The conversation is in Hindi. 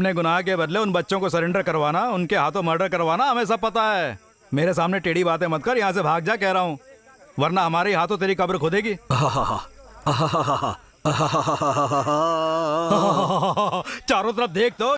अपने गुनाह के बदले उन बच्चों को सरेंडर करवाना उनके हाथों मर्डर करवाना हमें सब पता है मेरे सामने टेढ़ी बातें मत कर यहाँ से भाग जा कह रहा हूँ वरना हमारे हाथों तेरी कब्र खोदेगी चारों तरफ देख दो तो,